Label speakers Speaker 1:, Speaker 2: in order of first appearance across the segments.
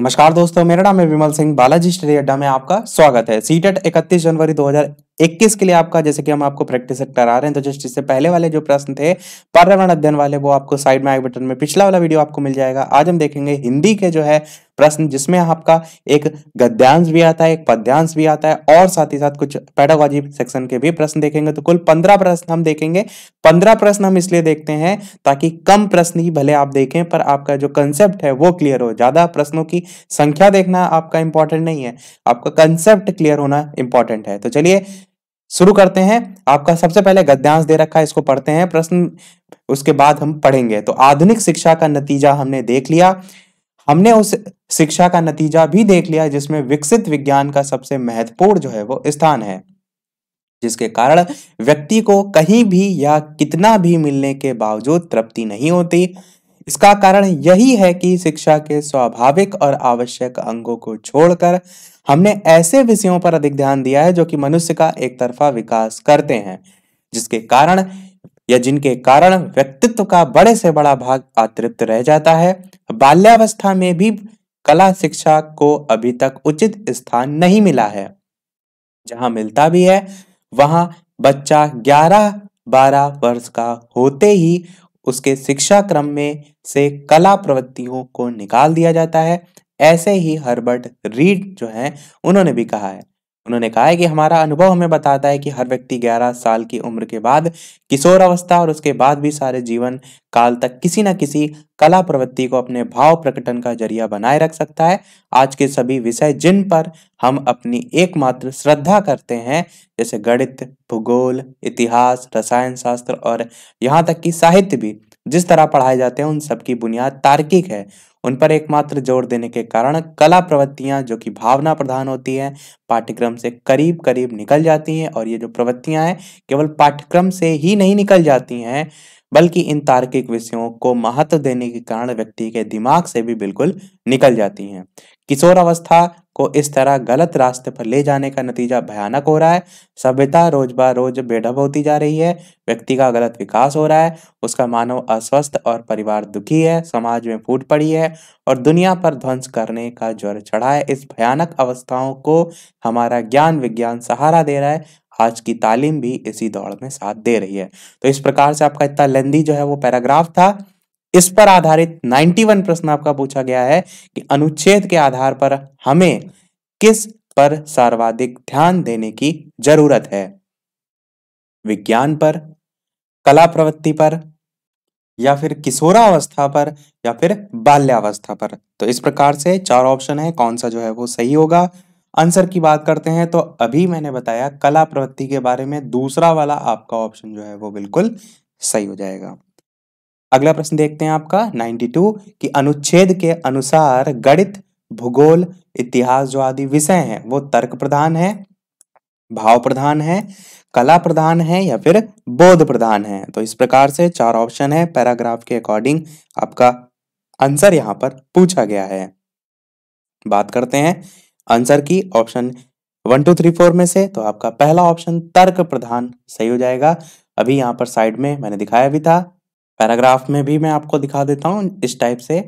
Speaker 1: नमस्कार दोस्तों मेरा नाम है विमल सिंह बालाजी स्टडी अड्डा में आपका स्वागत है सीटेट 31 e इकतीस जनवरी 2021 के लिए आपका जैसे कि हम आपको प्रैक्टिस सेट करा रहे हैं तो जस्ट इससे पहले वाले जो प्रश्न थे पर्यावरण अध्ययन वाले वो आपको साइड में आई बटन में पिछला वाला वीडियो आपको मिल जाएगा आज हम देखेंगे हिंदी के जो है प्रश्न जिसमें आपका एक गद्यांश भी आता है एक पद्यांश भी आता है और साथ ही साथ कुछ पैडागोजी सेक्शन के भी प्रश्न देखेंगे तो कुल पंद्रह प्रश्न हम देखेंगे पंद्रह प्रश्न हम इसलिए देखते हैं ताकि कम प्रश्न ही भले आप देखें पर आपका जो कंसेप्ट है वो क्लियर हो ज्यादा प्रश्नों की संख्या देखना आपका इंपॉर्टेंट नहीं है आपका कंसेप्ट क्लियर होना इंपॉर्टेंट है तो चलिए शुरू करते हैं आपका सबसे पहले गद्यांश दे रखा है इसको पढ़ते हैं प्रश्न उसके बाद हम पढ़ेंगे तो आधुनिक शिक्षा का नतीजा हमने देख लिया हमने उस शिक्षा का नतीजा भी देख लिया जिसमें विकसित विज्ञान का सबसे महत्वपूर्ण जो है वो स्थान है जिसके कारण व्यक्ति को कहीं भी या कितना भी मिलने के बावजूद तृप्ति नहीं होती इसका कारण यही है कि शिक्षा के स्वाभाविक और आवश्यक अंगों को छोड़कर हमने ऐसे विषयों पर अधिक ध्यान दिया है जो कि मनुष्य का एक तरफा विकास करते हैं जिसके कारण या जिनके कारण व्यक्तित्व का बड़े से बड़ा भाग अतृप्त रह जाता है बाल्यावस्था में भी कला शिक्षा को अभी तक उचित स्थान नहीं मिला है जहां मिलता भी है वहां बच्चा 11 12 वर्ष का होते ही उसके शिक्षा क्रम में से कला प्रवृत्तियों को निकाल दिया जाता है ऐसे ही हर्बर्ट रीड जो है उन्होंने भी कहा है उन्होंने कहा है कि हमारा अनुभव हमें बताता है कि हर व्यक्ति 11 साल की उम्र के बाद किशोर अवस्था और उसके बाद भी सारे जीवन काल तक किसी न किसी कला प्रवृत्ति को अपने भाव प्रकटन का जरिया बनाए रख सकता है आज के सभी विषय जिन पर हम अपनी एकमात्र श्रद्धा करते हैं जैसे गणित भूगोल इतिहास रसायन शास्त्र और यहाँ तक कि साहित्य भी जिस तरह पढ़ाए जाते हैं उन सबकी बुनियाद तार्किक है उन पर एकमात्र जोर देने के कारण कला प्रवृत्तियां जो कि भावना प्रधान होती हैं पाठ्यक्रम से करीब करीब निकल जाती हैं और ये जो प्रवृत्तियां हैं केवल पाठ्यक्रम से ही नहीं निकल जाती हैं बल्कि इन तार्किक विषयों को महत्व देने के कारण व्यक्ति के दिमाग से भी बिल्कुल निकल जाती हैं किशोर अवस्था को इस तरह गलत रास्ते पर ले जाने का नतीजा भयानक हो रहा है सभ्यता रोज बार रोज बेढब होती जा रही है व्यक्ति का गलत विकास हो रहा है उसका मानव अस्वस्थ और परिवार दुखी है समाज में फूट पड़ी है और दुनिया पर ध्वंस करने का ज्वर चढ़ा है इस भयानक अवस्थाओं को हमारा ज्ञान विज्ञान सहारा दे रहा है आज की तालीम भी इसी दौड़ में साथ दे रही है तो इस प्रकार से आपका इतना लेंदी जो है वो पैराग्राफ था इस पर आधारित 91 प्रश्न आपका पूछा गया है कि अनुच्छेद के आधार पर हमें किस पर सर्वाधिक ध्यान देने की जरूरत है विज्ञान पर कला प्रवृत्ति पर या फिर किशोरावस्था पर या फिर बाल्यावस्था पर तो इस प्रकार से चार ऑप्शन है कौन सा जो है वो सही होगा आंसर की बात करते हैं तो अभी मैंने बताया कला प्रवृत्ति के बारे में दूसरा वाला आपका ऑप्शन जो है वो बिल्कुल सही हो जाएगा अगला प्रश्न देखते हैं आपका 92 कि अनुच्छेद के अनुसार गणित भूगोल इतिहास जो आदि विषय हैं वो तर्क प्रधान है भाव प्रधान है कला प्रधान है या फिर बोध प्रधान है तो इस प्रकार से चार ऑप्शन है पैराग्राफ के अकॉर्डिंग आपका आंसर यहां पर पूछा गया है बात करते हैं आंसर की option one two three four में से तो आपका पहला ऑप्शन तर्क प्रधान सही हो जाएगा अभी यहां पर साइड में मैंने दिखाया भी था पैराग्राफ में भी मैं आपको दिखा देता हूँ इस टाइप से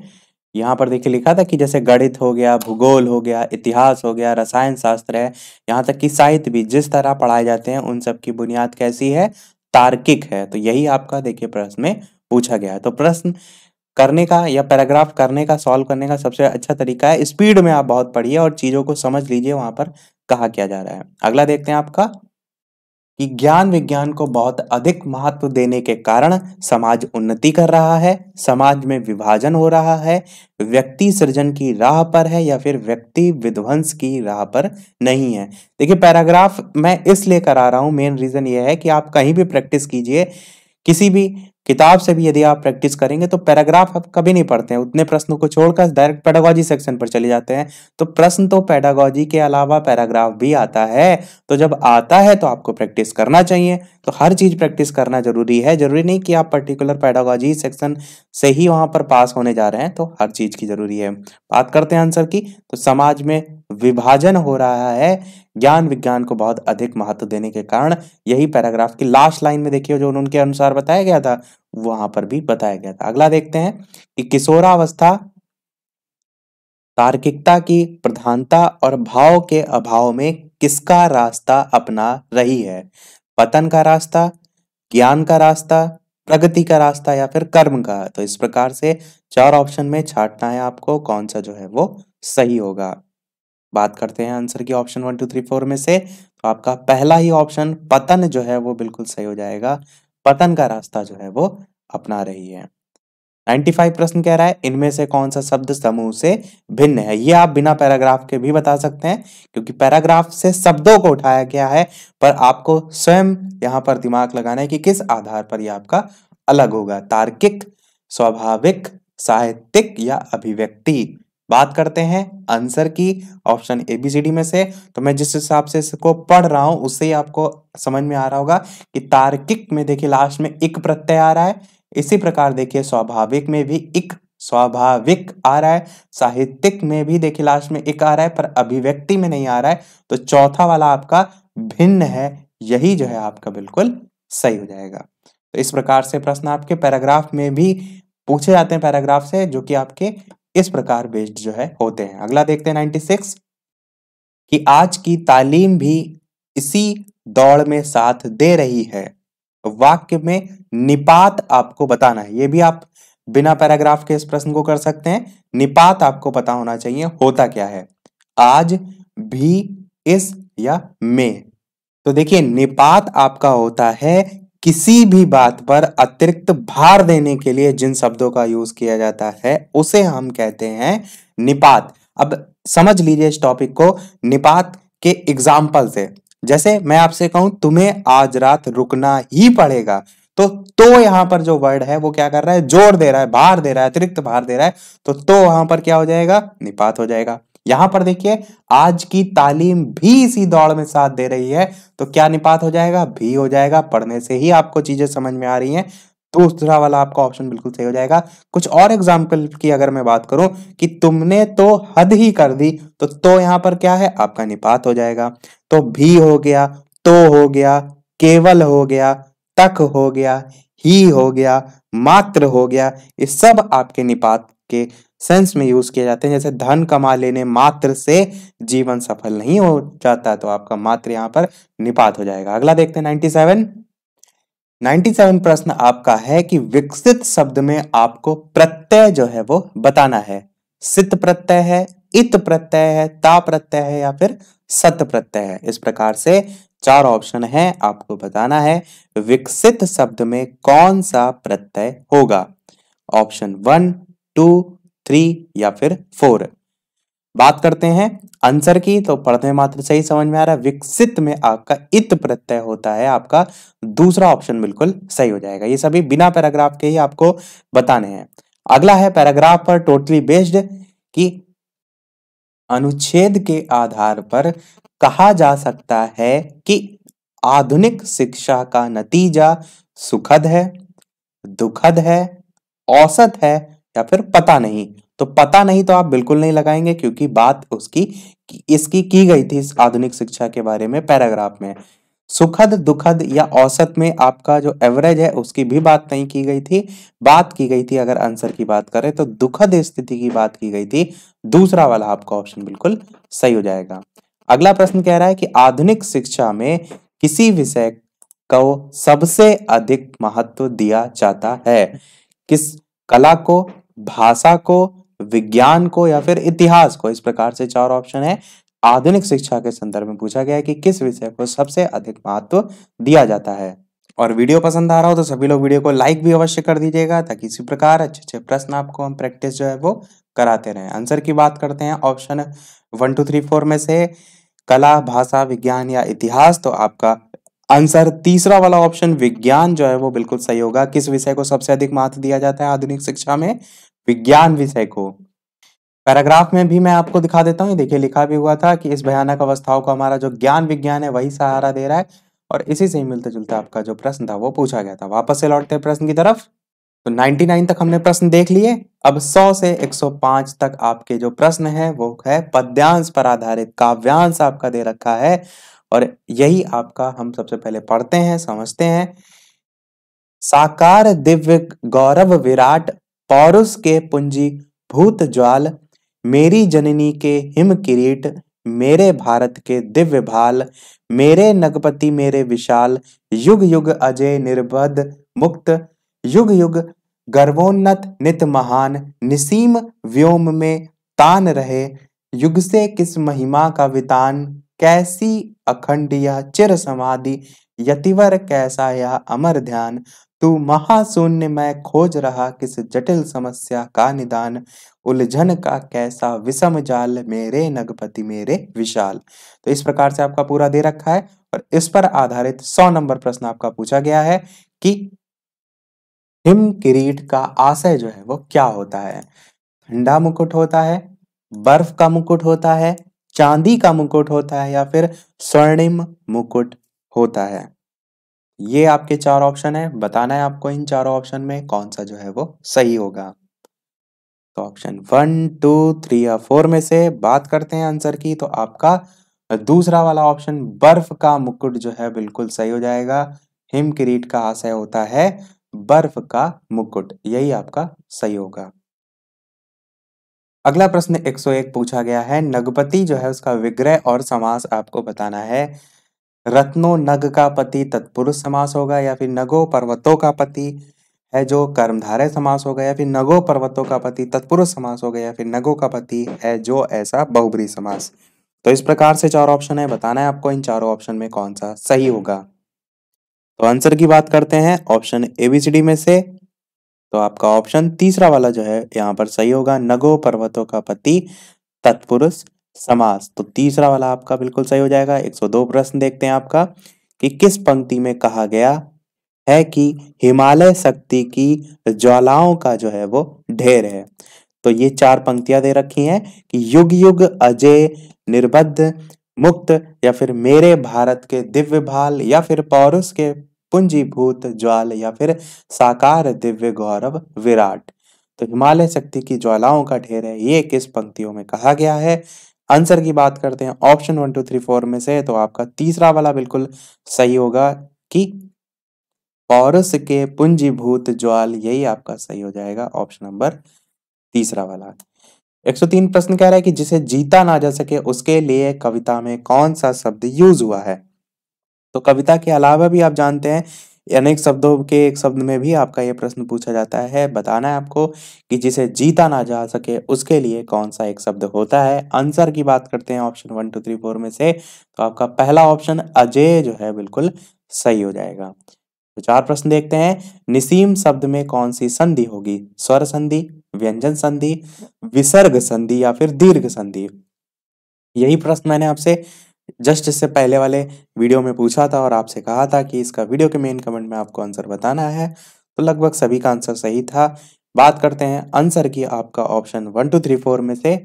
Speaker 1: यहाँ पर देखिए लिखा था कि जैसे गणित हो गया भूगोल हो गया इतिहास हो गया रसायन शास्त्र है यहाँ तक कि साहित्य भी जिस तरह पढ़ाए जाते हैं उन सब की बुनियाद कैसी है तार्किक है तो यही आपका देखिए प्रश्न में पूछा गया है तो प्रश्न करने का या पैराग्राफ करने का सॉल्व करने का सबसे अच्छा तरीका है स्पीड में आप बहुत पढ़िए और चीज़ों को समझ लीजिए वहां पर कहा क्या जा रहा है अगला देखते हैं आपका कि ज्ञान विज्ञान को बहुत अधिक महत्व देने के कारण समाज उन्नति कर रहा है समाज में विभाजन हो रहा है व्यक्ति सृजन की राह पर है या फिर व्यक्ति विध्वंस की राह पर नहीं है देखिए पैराग्राफ मैं इसलिए करा रहा हूं मेन रीज़न ये है कि आप कहीं भी प्रैक्टिस कीजिए किसी भी किताब से भी यदि आप प्रैक्टिस करेंगे तो पैराग्राफ आप कभी नहीं पढ़ते हैं उतने प्रश्नों को छोड़कर डायरेक्ट पैडागॉजी सेक्शन पर चले जाते हैं तो प्रश्न तो पैडागॉजी के अलावा पैराग्राफ भी आता है तो जब आता है तो आपको प्रैक्टिस करना चाहिए तो हर चीज़ प्रैक्टिस करना जरूरी है जरूरी नहीं कि आप पर्टिकुलर पैडागॉजी सेक्शन से ही वहां पर पास होने जा रहे हैं तो हर चीज़ की ज़रूरी है बात करते हैं आंसर की तो समाज में विभाजन हो रहा है ज्ञान विज्ञान को बहुत अधिक महत्व देने के कारण यही पैराग्राफ की लास्ट लाइन में देखिए जो उनके अनुसार बताया गया था वहां पर भी बताया गया था अगला देखते हैं कि किशोरावस्था तार्किकता की प्रधानता और भाव के अभाव में किसका रास्ता अपना रही है पतन का रास्ता ज्ञान का रास्ता प्रगति का रास्ता या फिर कर्म का तो इस प्रकार से चार ऑप्शन में छाटना है आपको कौन सा जो है वो सही होगा बात करते हैं आंसर की option one two three four में से तो आपका पहला ही ऑप्शन पतन जो है वो बिल्कुल सही हो जाएगा पतन का रास्ता जो है वो अपना रही है 95 प्रश्न कह रहा है इनमें से कौन सा शब्द समूह से भिन्न है ये आप बिना पैराग्राफ के भी बता सकते हैं क्योंकि पैराग्राफ से शब्दों को उठाया गया है पर आपको स्वयं यहाँ पर दिमाग लगाना है कि किस आधार पर यह आपका अलग होगा तार्किक स्वाभाविक साहित्यिक या अभिव्यक्ति बात करते हैं आंसर की option A B C D में से तो मैं जिस हिसाब से इसको पढ़ रहा हूं उससे ही आपको समझ में आ रहा होगा कि तार्किक में देखिए लास्ट में एक प्रत्यय आ रहा है इसी प्रकार देखिए स्वाभाविक में भी एक स्वाभाविक आ रहा है साहित्यिक में भी देखिए लास्ट में एक आ रहा है पर अभिव्यक्ति में नहीं आ रहा है तो चौथा वाला आपका भिन्न है यही जो है आपका बिल्कुल सही हो जाएगा तो इस प्रकार से प्रश्न आपके पैराग्राफ में भी पूछे जाते हैं पैराग्राफ से जो कि आपके इस प्रकार बेस्ड जो है होते हैं अगला देखते हैं 96 सिक्स कि आज की तालीम भी इसी दौड़ में साथ दे रही है तो वाक्य में निपात आपको बताना है ये भी आप बिना पैराग्राफ के इस प्रश्न को कर सकते हैं निपात आपको पता होना चाहिए होता क्या है आज भी इस या में तो देखिए निपात आपका होता है किसी भी बात पर अतिरिक्त भार देने के लिए जिन शब्दों का यूज किया जाता है उसे हम कहते हैं निपात अब समझ लीजिए इस टॉपिक को निपात के एग्जाम्पल से जैसे मैं आपसे कहूं तुम्हें आज रात रुकना ही पड़ेगा तो तो यहां पर जो वर्ड है वो क्या कर रहा है जोर दे रहा है भार दे रहा है अतिरिक्त भार दे रहा है तो तो वहां पर क्या हो जाएगा निपात हो जाएगा यहां पर देखिए आज की तालीम भी इसी दौड़ में साथ दे रही है तो क्या निपात हो जाएगा भी हो जाएगा पढ़ने से ही आपको चीजें समझ में आ रही हैं तो दूसरा वाला आपका ऑप्शन बिल्कुल सही हो जाएगा कुछ और एग्जाम्पल की अगर मैं बात करूं कि तुमने तो हद ही कर दी तो तो यहां पर क्या है आपका निपात हो जाएगा तो भी हो गया तो हो गया केवल हो गया तक हो गया ही हो गया मात्र हो गया ये सब आपके निपात के सेंस में यूज किए जाते हैं जैसे धन कमा लेने मात्र से जीवन सफल नहीं हो जाता तो आपका मात्र यहाँ पर निपात हो जाएगा अगला देखते हैं नाइनटी सेवन नाइन्टी सेवन प्रश्न आपका है कि विकसित शब्द में आपको प्रत्यय जो है वो बताना है सित प्रत्यय है इत प्रत्यय है ता प्रत्यय है या फिर सत प्रत्यय है इस प्रकार से चार ऑप्शन है आपको बताना है विकसित शब्द में कौन सा प्रत्यय होगा ऑप्शन वन टू थ्री या फिर फोर बात करते हैं आंसर की तो पढ़ने मात्र सही समझ में आ रहा है विकसित में आपका इत प्रत्यय होता है आपका दूसरा ऑप्शन बिल्कुल सही हो जाएगा ये सभी बिना पैराग्राफ के ही आपको बताने हैं अगला है पैराग्राफ पर टोटली बेस्ड कि अनुच्छेद के आधार पर कहा जा सकता है कि आधुनिक शिक्षा का नतीजा सुखद है दुखद है औसत है या फिर पता नहीं तो पता नहीं तो आप बिल्कुल नहीं लगाएंगे क्योंकि बात उसकी इसकी की गई थी इस आधुनिक शिक्षा के बारे में पैराग्राफ में सुखद दुखद या औसत में आपका जो एवरेज है उसकी भी बात नहीं की गई थी बात की गई थी अगर आंसर की बात करें तो दुखद स्थिति की बात की गई थी दूसरा वाला आपका ऑप्शन बिल्कुल सही हो जाएगा अगला प्रश्न कह रहा है कि आधुनिक शिक्षा में किसी विषय को सबसे अधिक महत्व दिया जाता है किस कला को भाषा को विज्ञान को या फिर इतिहास को इस प्रकार से चार ऑप्शन है आधुनिक शिक्षा के संदर्भ में पूछा गया है कि किस विषय को सबसे अधिक महत्व दिया जाता है और वीडियो पसंद आ रहा हो तो सभी लोग वीडियो को लाइक भी अवश्य कर दीजिएगा ताकि इसी प्रकार अच्छे अच्छे प्रश्न आपको हम प्रैक्टिस जो है वो कराते रहें आंसर की बात करते हैं option one two three four में से कला भाषा विज्ञान या इतिहास तो आपका आंसर तीसरा वाला ऑप्शन विज्ञान जो है वो बिल्कुल सही होगा किस विषय को सबसे अधिक महत्व दिया जाता है आधुनिक शिक्षा में विज्ञान विषय को पैराग्राफ में भी मैं आपको दिखा देता हूँ देखिए लिखा भी हुआ था कि इस भयानक अवस्थाओं का हमारा जो ज्ञान विज्ञान है वही सहारा दे रहा है और इसी से ही मिलते जुलते आपका जो प्रश्न था वो पूछा गया था वापस से लौटते हैं प्रश्न की तरफ तो 99 तक हमने प्रश्न देख लिए अब 100 से 105 तक आपके जो प्रश्न है वो है पद्यांश पर आधारित काव्यांश आपका दे रखा है और यही आपका हम सबसे पहले पढ़ते हैं समझते हैं साकार दिव्य गौरव विराट पौरुष के पुंजी भूत ज्वाल मेरी जननी के हिम किरीट मेरे भारत के दिव्य भाल मेरे नगपति मेरे विशाल युग युग अजय निर्बद मुक्त युग युग गर्वोन्नत नित महान निसीम व्योम में तान रहे युग से किस महिमा का वितान कैसी अखंड या चिर समाधि यतिवर कैसा या अमर ध्यान तू महाशून्य में खोज रहा किस जटिल समस्या का निदान उलझन का कैसा विषम जाल मेरे नगपति मेरे विशाल तो इस प्रकार से आपका पूरा दे रखा है और इस पर आधारित सौ नंबर प्रश्न आपका पूछा गया है कि हिम किरीट का आशय जो है वो क्या होता है ठंडा मुकुट होता है बर्फ का मुकुट होता है चांदी का मुकुट होता है या फिर स्वर्णिम मुकुट होता है ये आपके चार ऑप्शन है बताना है आपको इन चारों ऑप्शन में कौन सा जो है वो सही होगा तो ऑप्शन वन टू थ्री या फोर में से बात करते हैं आंसर की तो आपका दूसरा वाला ऑप्शन बर्फ का मुकुट जो है बिल्कुल सही हो जाएगा हिम किरीट का आशय होता है बर्फ का मुकुट यही आपका सही होगा अगला प्रश्न 101 पूछा गया है नगपति जो है उसका विग्रह और समास आपको बताना है रत्नो नग का पति तत्पुरुष समास होगा या फिर नगो पर्वतों का पति है जो कर्मधारय समास होगा या फिर नगो पर्वतों का पति तत्पुरुष समास होगा या फिर नगो का पति है जो ऐसा बहुबरी समास तो इस प्रकार से चार ऑप्शन है बताना है आपको इन चारों ऑप्शन में कौन सा सही होगा तो आंसर की बात करते हैं option A B C D में से तो आपका ऑप्शन तीसरा वाला जो है यहाँ पर सही होगा नगो पर्वतों का पति तत्पुरुष समास तो तीसरा वाला आपका बिल्कुल सही हो जाएगा 102 प्रश्न देखते हैं आपका कि किस पंक्ति में कहा गया है कि हिमालय शक्ति की ज्वालाओं का जो है वो ढेर है तो ये चार पंक्तियां दे रखी हैं कि युग युग अजय निर्बद्ध मुक्त या फिर मेरे भारत के दिव्य भाल या फिर पौरुष के पुंजीभूत ज्वाल या फिर साकार दिव्य गौरव विराट तो हिमालय शक्ति की ज्वालाओं का ढेर है ये किस पंक्तियों में कहा गया है आंसर की बात करते हैं option one two three four में से तो आपका तीसरा वाला बिल्कुल सही होगा कि पौरस के पुंजीभूत ज्वाल यही आपका सही हो जाएगा ऑप्शन नंबर तीसरा वाला 103 प्रश्न कह रहा है कि जिसे जीता ना जा सके उसके लिए कविता में कौन सा शब्द यूज हुआ है तो कविता के अलावा भी आप जानते हैं अनेक शब्दों के एक शब्द में भी आपका ये प्रश्न पूछा जाता है बताना है आपको कि जिसे जीता ना जा सके उसके लिए कौन सा एक शब्द होता है आंसर की बात करते हैं option one two three four में से तो आपका पहला ऑप्शन अजय जो है बिल्कुल सही हो जाएगा तो चार प्रश्न देखते हैं निसीम शब्द में कौन सी संधि होगी स्वर संधि व्यंजन संधि विसर्ग संधि या फिर दीर्घ संधि यही प्रश्न मैंने आपसे जस्ट इससे पहले वाले वीडियो में पूछा था और आपसे कहा था कि इसका वीडियो के मेन कमेंट में आपको आंसर बताना है तो लगभग सभी का आंसर सही था बात करते हैं आंसर की आपका option one two three four में से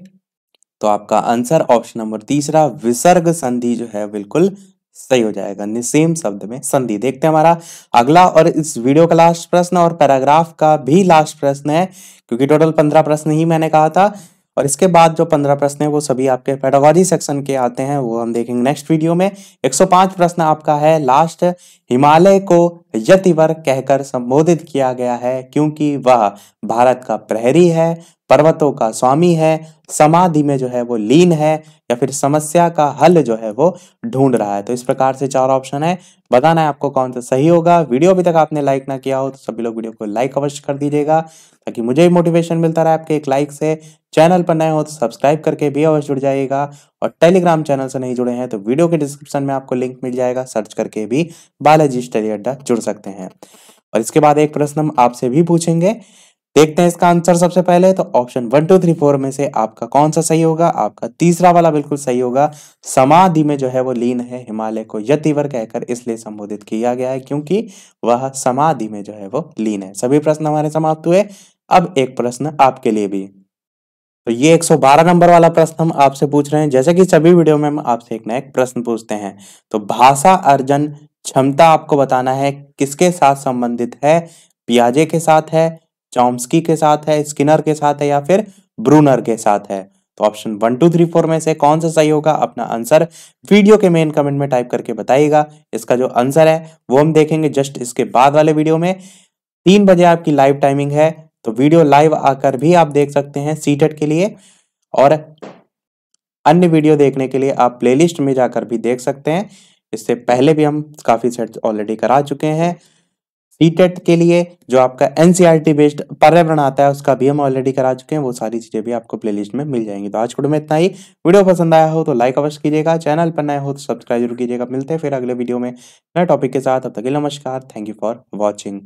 Speaker 1: तो आपका आंसर ऑप्शन नंबर तीसरा विसर्ग संधि जो है बिल्कुल सही हो जाएगा निसेम शब्द में संधि देखते हैं हमारा अगला और इस वीडियो का लास्ट प्रश्न और पैराग्राफ का भी लास्ट प्रश्न है क्योंकि टोटल पंद्रह प्रश्न ही मैंने कहा था और इसके बाद जो पंद्रह प्रश्न है वो सभी आपके पेडागॉजी सेक्शन के आते हैं वो हम देखेंगे नेक्स्ट वीडियो में 105 प्रश्न आपका है लास्ट हिमालय को यतिवर कहकर संबोधित किया गया है क्योंकि वह भारत का प्रहरी है पर्वतों का स्वामी है समाधि में जो है वो लीन है या फिर समस्या का हल जो है वो ढूंढ रहा है तो इस प्रकार से चार ऑप्शन है बताना है आपको कौन सा सही होगा वीडियो अभी तक आपने लाइक ना किया हो तो सभी लोग वीडियो को लाइक अवश्य कर दीजिएगा ताकि मुझे भी मोटिवेशन मिलता रहा आपके एक लाइक से चैनल पर नए हो तो सब्सक्राइब करके भी अवश्य जुड़ जाइएगा और टेलीग्राम चैनल से नहीं जुड़े हैं तो वीडियो के डिस्क्रिप्शन में आपको लिंक मिल जाएगा सर्च करके भी बालाजी स्टडी अड्डा जुड़ सकते हैं और इसके बाद एक प्रश्न हम आपसे भी पूछेंगे देखते हैं इसका आंसर सबसे पहले तो option one two three four में से आपका कौन सा सही होगा आपका तीसरा वाला बिल्कुल सही होगा समाधि में जो है वो लीन है हिमालय को यतिवर कहकर इसलिए संबोधित किया गया है क्योंकि वह समाधि में जो है वो लीन है सभी प्रश्न हमारे समाप्त हुए अब एक प्रश्न आपके लिए भी तो ये 112 नंबर वाला प्रश्न हम आपसे पूछ रहे हैं जैसे कि सभी वीडियो में हम आपसे एक नया प्रश्न पूछते हैं तो भाषा अर्जन क्षमता आपको बताना है किसके साथ संबंधित है पियाजे के साथ है चौम्सकी के साथ है स्किनर के साथ है या फिर ब्रूनर के साथ है तो option one two three four में से कौन सा सही होगा अपना आंसर वीडियो के मेन कमेंट में टाइप करके बताइएगा इसका जो आंसर है वो हम देखेंगे जस्ट इसके बाद वाले वीडियो में तीन बजे आपकी लाइव टाइमिंग है तो वीडियो लाइव आकर भी आप देख सकते हैं सीटेट के लिए और अन्य वीडियो देखने के लिए आप प्लेलिस्ट में जाकर भी देख सकते हैं इससे पहले भी हम काफ़ी सेट ऑलरेडी करा चुके हैं सीटेट के लिए जो आपका एन बेस्ड e पर्यावरण आता है उसका भी हम ऑलरेडी करा चुके हैं वो सारी चीज़ें भी आपको प्लेलिस्ट में मिल जाएंगी तो आज वीडियो में इतना ही वीडियो पसंद आया हो तो लाइक अवश्य कीजिएगा चैनल पर नया हो तो सब्सक्राइब जरूर कीजिएगा मिलते हैं फिर अगले वीडियो में नए टॉपिक के साथ अब तक नमस्कार थैंक यू फॉर वॉचिंग